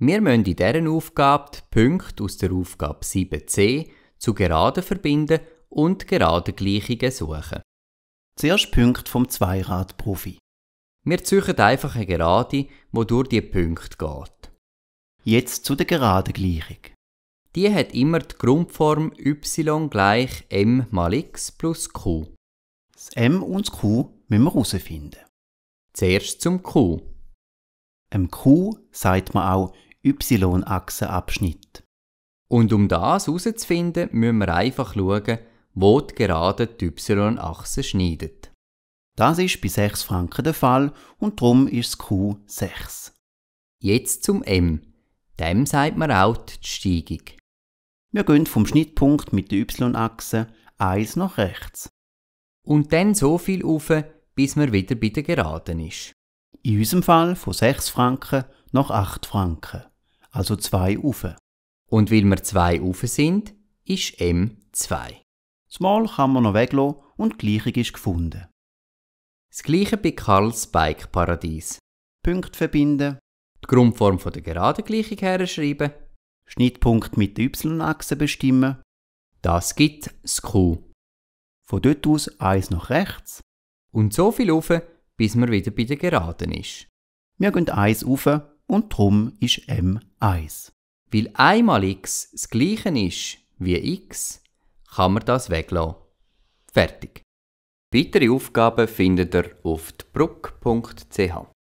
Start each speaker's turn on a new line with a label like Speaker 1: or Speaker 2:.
Speaker 1: Wir müssen in dieser Aufgabe die Punkte aus der Aufgabe 7c zu Geraden verbinden und Geradengleichungen suchen. Zuerst Punkte vom Zweiradprofi. Wir suchen einfach eine Gerade, die durch die Punkte geht. Jetzt zu der Geradengleichung. Die hat immer die Grundform y gleich m mal x plus q. Das m und das q müssen wir herausfinden. Zuerst zum q. Im Q sagt man auch Y-Achsenabschnitt. Und um das herauszufinden, müssen wir einfach schauen, wo die gerade die Y-Achse schneidet. Das ist bei 6 Franken der Fall und darum ist das Q 6. Jetzt zum M. Dem sagt man auch die Steigung. Wir gehen vom Schnittpunkt mit der Y-Achse 1 nach rechts. Und dann so viel auf, bis man wieder bei der Geraden ist. In unserem Fall von 6 Franken nach 8 Franken, also 2 auf. Und weil wir 2 auf sind, ist M 2. Das Mal kann man noch weglassen und die Gleichung ist gefunden. Das gleiche bei Karls Bike Paradies. Punkte verbinden. Die Grundform der geraden Gleichung herschreiben. Schnittpunkt mit der Y-Achse bestimmen. Das gibt das Q. Von dort aus eins nach rechts. Und so viel rauf, bis man wieder bei der Geraden ist. Wir gehen 1 auf und drum ist m 1. Weil einmal x das gleiche ist wie x, kann man das weglassen. Fertig. Weitere Aufgaben findet ihr auf dbruck.ch.